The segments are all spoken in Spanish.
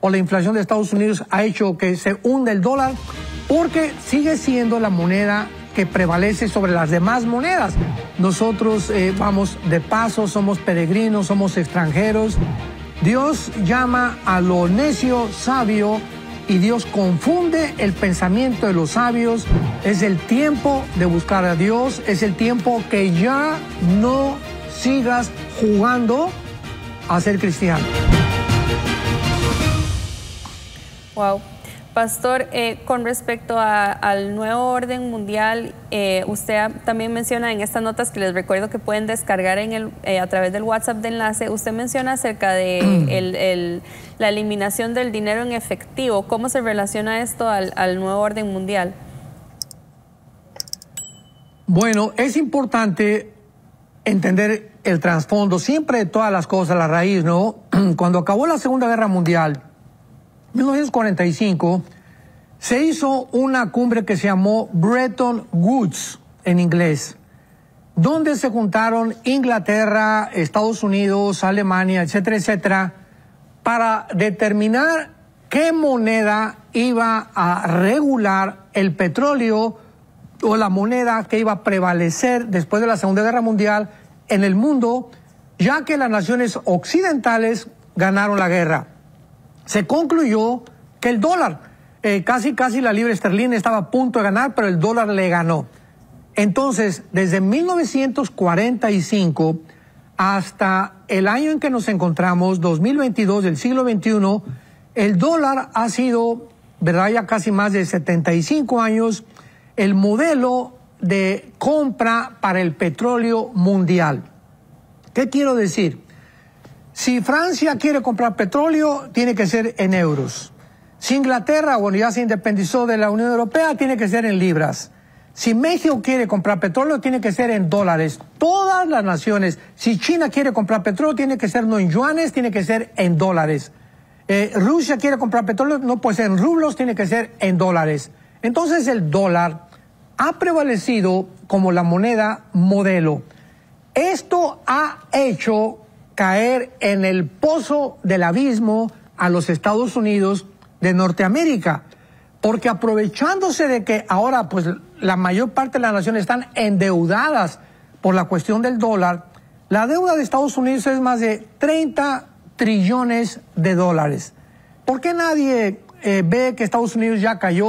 o la inflación de Estados Unidos ha hecho que se hunda el dólar porque sigue siendo la moneda que prevalece sobre las demás monedas. Nosotros eh, vamos de paso, somos peregrinos, somos extranjeros. Dios llama a lo necio sabio y Dios confunde el pensamiento de los sabios. Es el tiempo de buscar a Dios, es el tiempo que ya no sigas jugando a ser cristiano. Wow. Pastor, eh, con respecto al nuevo orden mundial, eh, usted también menciona en estas notas que les recuerdo que pueden descargar en el, eh, a través del WhatsApp de enlace, usted menciona acerca de la eliminación del dinero en efectivo. ¿Cómo se relaciona esto al, nuevo orden mundial? Bueno, es importante entender el trasfondo, siempre de todas las cosas, a la raíz, ¿no? Cuando acabó la Segunda Guerra Mundial, 1945 se hizo una cumbre que se llamó Bretton Woods en inglés, donde se juntaron Inglaterra, Estados Unidos, Alemania, etcétera, etcétera, para determinar qué moneda iba a regular el petróleo o la moneda que iba a prevalecer después de la Segunda Guerra Mundial en el mundo, ya que las naciones occidentales ganaron la guerra se concluyó que el dólar, eh, casi casi la libra esterlina estaba a punto de ganar, pero el dólar le ganó. Entonces, desde 1945 hasta el año en que nos encontramos, 2022 del siglo XXI, el dólar ha sido, ¿verdad? Ya casi más de 75 años, el modelo de compra para el petróleo mundial. ¿Qué quiero decir? Si Francia quiere comprar petróleo, tiene que ser en euros. Si Inglaterra, bueno, ya se independizó de la Unión Europea, tiene que ser en libras. Si México quiere comprar petróleo, tiene que ser en dólares. Todas las naciones. Si China quiere comprar petróleo, tiene que ser no en yuanes, tiene que ser en dólares. Eh, Rusia quiere comprar petróleo, no puede ser en rublos, tiene que ser en dólares. Entonces el dólar ha prevalecido como la moneda modelo. Esto ha hecho caer en el pozo del abismo a los Estados Unidos de Norteamérica, porque aprovechándose de que ahora pues la mayor parte de las naciones están endeudadas por la cuestión del dólar, la deuda de Estados Unidos es más de 30 trillones de dólares. ¿Por qué nadie eh, ve que Estados Unidos ya cayó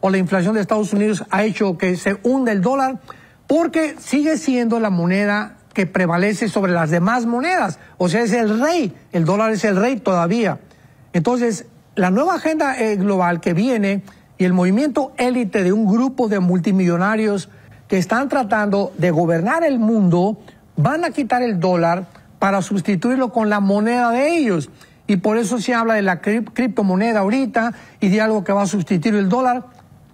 o la inflación de Estados Unidos ha hecho que se hunda el dólar? Porque sigue siendo la moneda que prevalece sobre las demás monedas. O sea, es el rey, el dólar es el rey todavía. Entonces, la nueva agenda eh, global que viene y el movimiento élite de un grupo de multimillonarios que están tratando de gobernar el mundo van a quitar el dólar para sustituirlo con la moneda de ellos. Y por eso se habla de la criptomoneda ahorita y de algo que va a sustituir el dólar,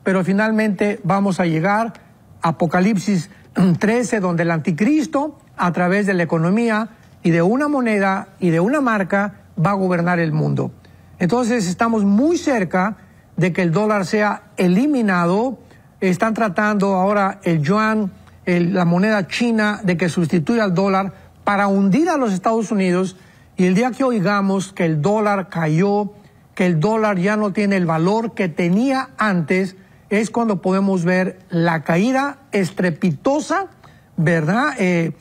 pero finalmente vamos a llegar a Apocalipsis 13, donde el anticristo a través de la economía y de una moneda y de una marca va a gobernar el mundo. Entonces estamos muy cerca de que el dólar sea eliminado. Están tratando ahora el yuan, la moneda china, de que sustituya al dólar para hundir a los Estados Unidos. Y el día que oigamos que el dólar cayó, que el dólar ya no tiene el valor que tenía antes, es cuando podemos ver la caída estrepitosa, ¿verdad? Eh,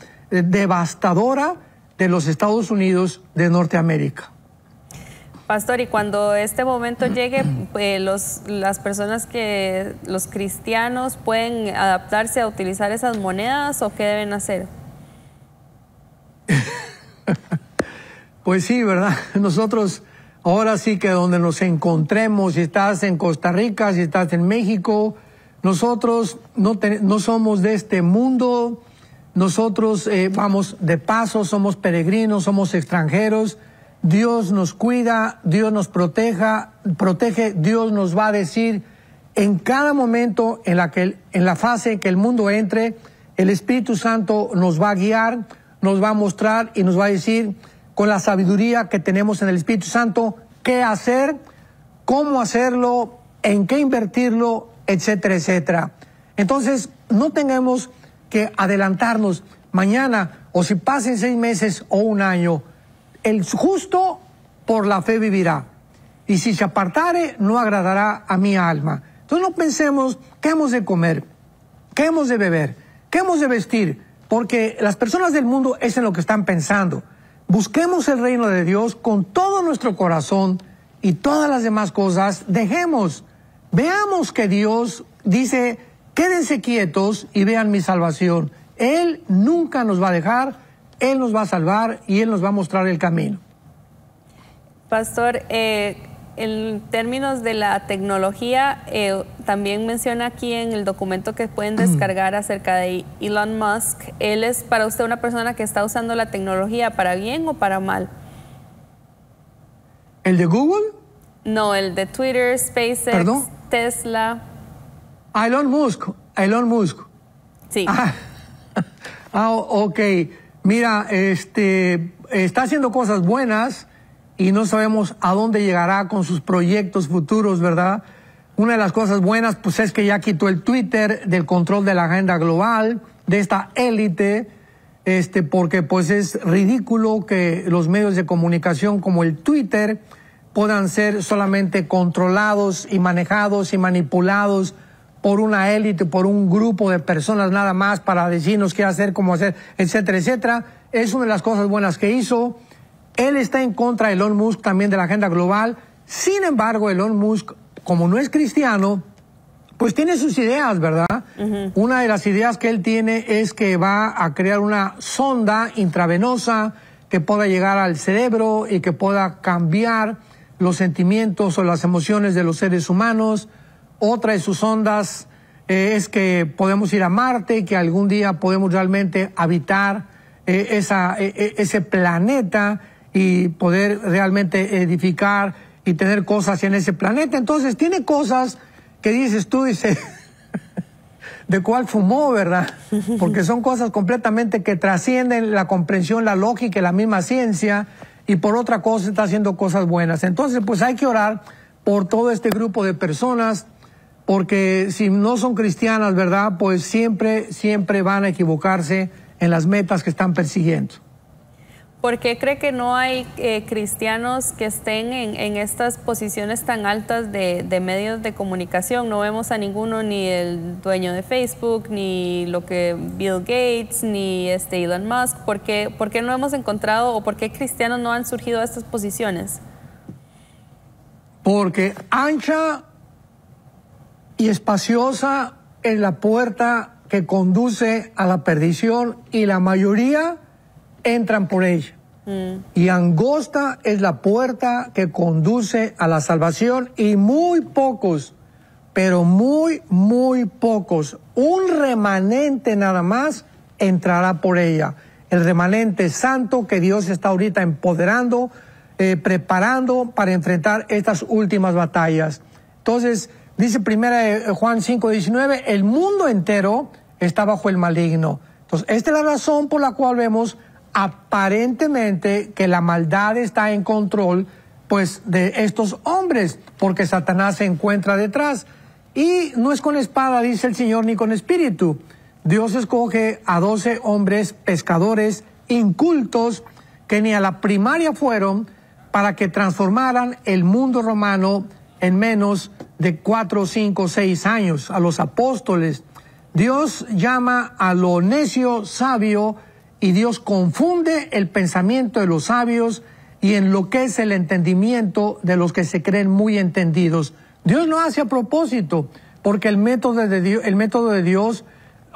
devastadora de los Estados Unidos de Norteamérica. Pastor, y cuando este momento llegue, eh, los, las personas que, los cristianos, pueden adaptarse a utilizar esas monedas o qué deben hacer? pues sí, ¿verdad? Nosotros ahora sí que donde nos encontremos, si estás en Costa Rica, si estás en México, nosotros no, no somos de este mundo, nosotros eh, vamos de paso, somos peregrinos, somos extranjeros. Dios nos cuida, Dios nos proteja, protege, Dios nos va a decir en cada momento en la, que, en la fase en que el mundo entre, el Espíritu Santo nos va a guiar, nos va a mostrar y nos va a decir con la sabiduría que tenemos en el Espíritu Santo qué hacer, cómo hacerlo, en qué invertirlo, etcétera, etcétera. Entonces, no tengamos que adelantarnos mañana o si pasen seis meses o un año. El justo por la fe vivirá. Y si se apartare, no agradará a mi alma. Entonces no pensemos qué hemos de comer, qué hemos de beber, qué hemos de vestir, porque las personas del mundo es en lo que están pensando. Busquemos el reino de Dios con todo nuestro corazón y todas las demás cosas dejemos. Veamos que Dios dice quédense quietos y vean mi salvación. Él nunca nos va a dejar, Él nos va a salvar y Él nos va a mostrar el camino. Pastor, eh, en términos de la tecnología, eh, también menciona aquí en el documento que pueden descargar acerca de Elon Musk. ¿Él es para usted una persona que está usando la tecnología para bien o para mal? ¿El de Google? No, el de Twitter, SpaceX, Tesla. Ah, Elon Musk, Elon Musk. Sí. Ah, ah ok. Mira, este, está haciendo cosas buenas y no sabemos a dónde llegará con sus proyectos futuros, ¿verdad? Una de las cosas buenas, pues es que ya quitó el Twitter del control de la agenda global, de esta élite, este, porque pues es ridículo que los medios de comunicación como el Twitter puedan ser solamente controlados y manejados y manipulados por una élite, por un grupo de personas nada más para decirnos qué hacer, cómo hacer, etcétera, etcétera. Es una de las cosas buenas que hizo. Él está en contra de Elon Musk también de la agenda global. Sin embargo, Elon Musk, como no es cristiano, pues tiene sus ideas, ¿verdad? Una de las ideas que él tiene es que va a crear una sonda intravenosa que pueda llegar al cerebro y que pueda cambiar los sentimientos o las emociones de los seres humanos. Otra de sus ondas eh, es que podemos ir a Marte, y que algún día podemos realmente habitar eh, esa, eh, ese planeta y poder realmente edificar y tener cosas en ese planeta. Entonces, tiene cosas que dices tú, dices, de cuál fumó, ¿verdad? Porque son cosas completamente que trascienden la comprensión, la lógica y la misma ciencia, y por otra cosa está haciendo cosas buenas. Entonces, pues hay que orar por todo este grupo de personas porque si no son cristianas, ¿verdad? Pues siempre, siempre van a equivocarse en las metas que están persiguiendo. ¿Por qué cree que no hay eh, cristianos que estén en, estas posiciones tan altas de, medios de comunicación? No vemos a ninguno, ni el dueño de Facebook, ni lo que Bill Gates, ni este Elon Musk. ¿Por qué, ¿Por qué no hemos encontrado o por qué cristianos no han surgido a estas posiciones? Porque ancha y espaciosa es la puerta que conduce a la perdición y la mayoría entran por ella. Mm. Y angosta es la puerta que conduce a la salvación y muy pocos, pero muy, muy pocos, un remanente nada más entrará por ella. El remanente santo que Dios está ahorita empoderando, eh, preparando para enfrentar estas últimas batallas. Entonces, Dice primera eh, Juan 519 el mundo entero está bajo el maligno. Entonces, esta es la razón por la cual vemos aparentemente que la maldad está en control pues de estos hombres, porque Satanás se encuentra detrás. Y no es con espada, dice el Señor, ni con espíritu. Dios escoge a doce hombres pescadores incultos que ni a la primaria fueron para que transformaran el mundo romano en menos de cuatro, cinco, seis años, a los apóstoles. Dios llama a lo necio sabio y Dios confunde el pensamiento de los sabios y enloquece el entendimiento de los que se creen muy entendidos. Dios no hace a propósito, porque el método de Dios, el método de Dios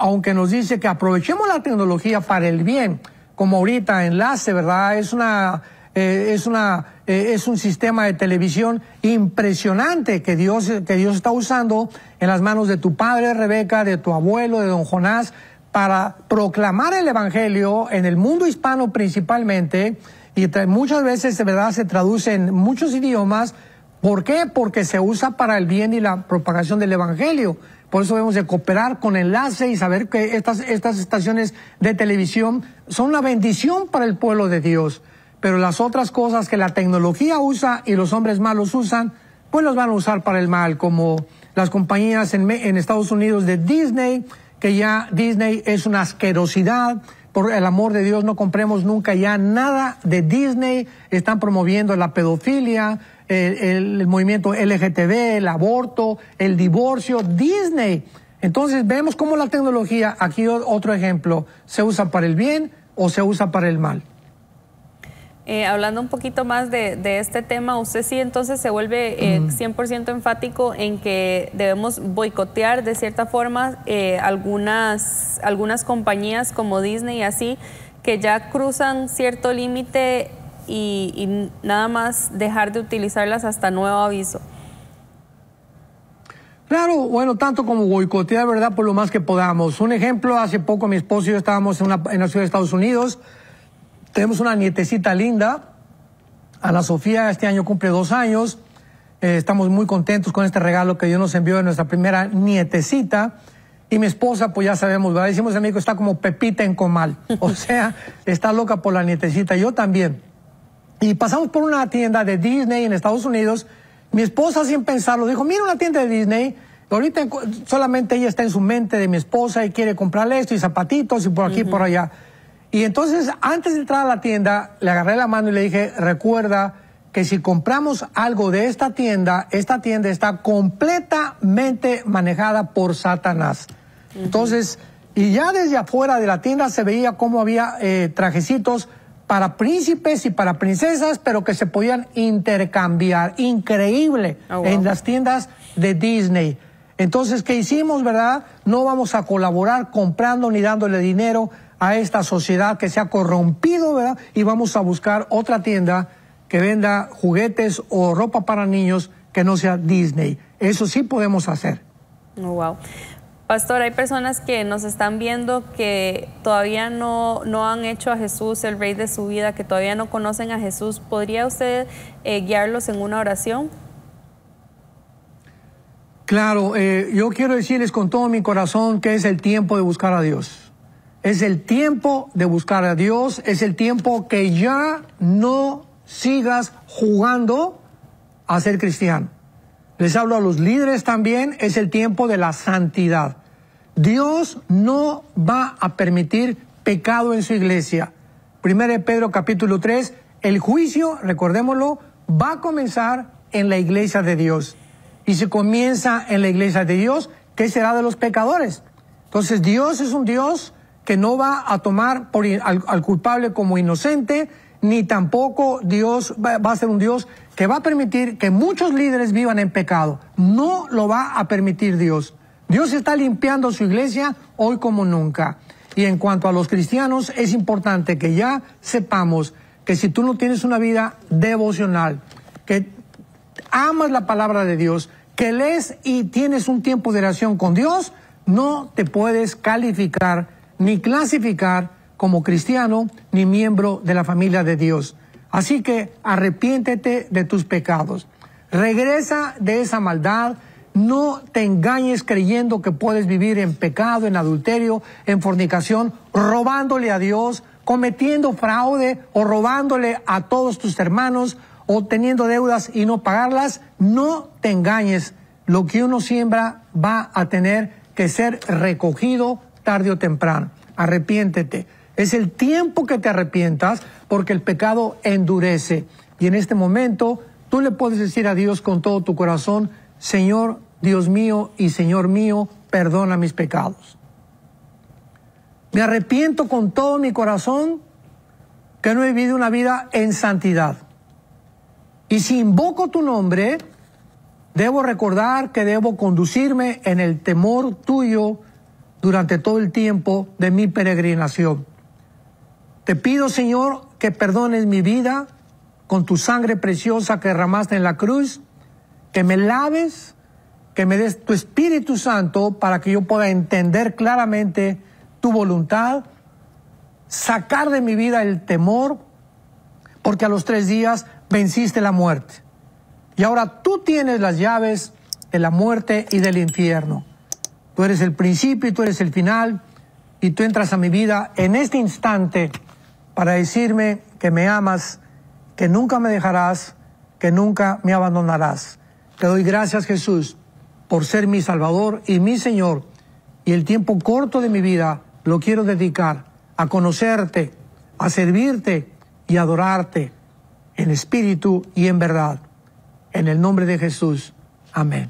aunque nos dice que aprovechemos la tecnología para el bien, como ahorita enlace, ¿verdad? Es una, eh, es una eh, es un sistema de televisión impresionante que Dios, que Dios está usando en las manos de tu padre, Rebeca, de tu abuelo, de don Jonás, para proclamar el Evangelio en el mundo hispano principalmente, y muchas veces de verdad se traduce en muchos idiomas. ¿Por qué? Porque se usa para el bien y la propagación del Evangelio. Por eso debemos de cooperar con enlace y saber que estas, estas estaciones de televisión son una bendición para el pueblo de Dios pero las otras cosas que la tecnología usa y los hombres malos usan, pues los van a usar para el mal, como las compañías en, Estados Unidos de Disney, que ya Disney es una asquerosidad. Por el amor de Dios, no compremos nunca ya nada de Disney. Están promoviendo la pedofilia, el, el movimiento LGTB, el aborto, el divorcio. Disney. Entonces vemos cómo la tecnología, aquí otro ejemplo, se usa para el bien o se usa para el mal. Eh, hablando un poquito más de, este tema, usted sí entonces se vuelve 100% eh, enfático en que debemos boicotear de cierta forma eh, algunas, algunas compañías como Disney y así, que ya cruzan cierto límite y, nada más dejar de utilizarlas hasta nuevo aviso. Claro, bueno, tanto como boicotear, ¿verdad? Por lo más que podamos. Un ejemplo, hace poco mi esposo y yo estábamos en la ciudad de Estados Unidos tenemos una nietecita linda. Ana Sofía este año cumple dos años. Eh, estamos muy contentos con este regalo que Dios nos envió de nuestra primera nietecita. Y mi esposa, pues ya sabemos, ¿verdad? Decimos amigo, está como pepita en comal. O sea, está loca por la nietecita. Yo también. Y pasamos por una tienda de Disney en Estados Unidos. Mi esposa, sin pensarlo, dijo, mira una tienda de Disney. Ahorita solamente ella está en su mente de mi esposa y quiere comprarle esto y zapatitos y por aquí y por allá. Y entonces, antes de entrar a la tienda, le agarré la mano y le dije, recuerda que si compramos algo de esta tienda, esta tienda está completamente manejada por Satanás. Entonces, y ya desde afuera de la tienda se veía cómo había eh, trajecitos para príncipes y para princesas, pero que se podían intercambiar. Increíble oh, en las tiendas de Disney. Entonces, ¿qué hicimos, verdad? No vamos a colaborar comprando ni dándole dinero a esta sociedad que se ha corrompido, ¿verdad? Y vamos a buscar otra tienda que venda juguetes o ropa para niños que no sea Disney. Eso sí podemos hacer. Oh, wow. Pastor, hay personas que nos están viendo que todavía no, no, han hecho a Jesús el rey de su vida, que todavía no conocen a Jesús. ¿Podría usted eh, guiarlos en una oración? Claro, eh, yo quiero decirles con todo mi corazón que es el tiempo de buscar a Dios. Es el tiempo de buscar a Dios, es el tiempo que ya no sigas jugando a ser cristiano. Les hablo a los líderes también, es el tiempo de la santidad. Dios no va a permitir pecado en su iglesia. Primero de Pedro capítulo 3, el juicio, recordémoslo, va a comenzar en la iglesia de Dios. Y si comienza en la iglesia de Dios, ¿qué será de los pecadores? Entonces Dios es un Dios que no va a tomar por, al, culpable como inocente, ni tampoco Dios va, va a ser un Dios que va a permitir que muchos líderes vivan en pecado. No lo va a permitir Dios. Dios está limpiando su iglesia hoy como nunca. Y en cuanto a los cristianos, es importante que ya sepamos que si tú no tienes una vida devocional, que amas la palabra de Dios, que lees y tienes un tiempo de oración con Dios, no te puedes calificar ni clasificar como cristiano ni miembro de la familia de Dios. Así que arrepiéntete de tus pecados. Regresa de esa maldad. No te engañes creyendo que puedes vivir en pecado, en adulterio, en fornicación, robándole a Dios, cometiendo fraude o robándole a todos tus hermanos o teniendo deudas y no pagarlas. No te engañes. Lo que uno siembra va a tener que ser recogido tarde o temprano. Arrepiéntete. Es el tiempo que te arrepientas porque el pecado endurece. Y en este momento tú le puedes decir a Dios con todo tu corazón, Señor, Dios mío y Señor mío, perdona mis pecados. Me arrepiento con todo mi corazón que no he vivido una vida en santidad. Y si invoco tu nombre, debo recordar que debo conducirme en el temor tuyo durante todo el tiempo de mi peregrinación. Te pido, Señor, que perdones mi vida con tu sangre preciosa que derramaste en la cruz, que me laves, que me des tu Espíritu Santo para que yo pueda entender claramente tu voluntad, sacar de mi vida el temor, porque a los tres días venciste la muerte. Y ahora tú tienes las llaves de la muerte y del infierno. Tú eres el principio y tú eres el final y tú entras a mi vida en este instante para decirme que me amas, que nunca me dejarás, que nunca me abandonarás. Te doy gracias Jesús por ser mi Salvador y mi Señor y el tiempo corto de mi vida lo quiero dedicar a conocerte, a servirte y adorarte en espíritu y en verdad. En el nombre de Jesús. Amén.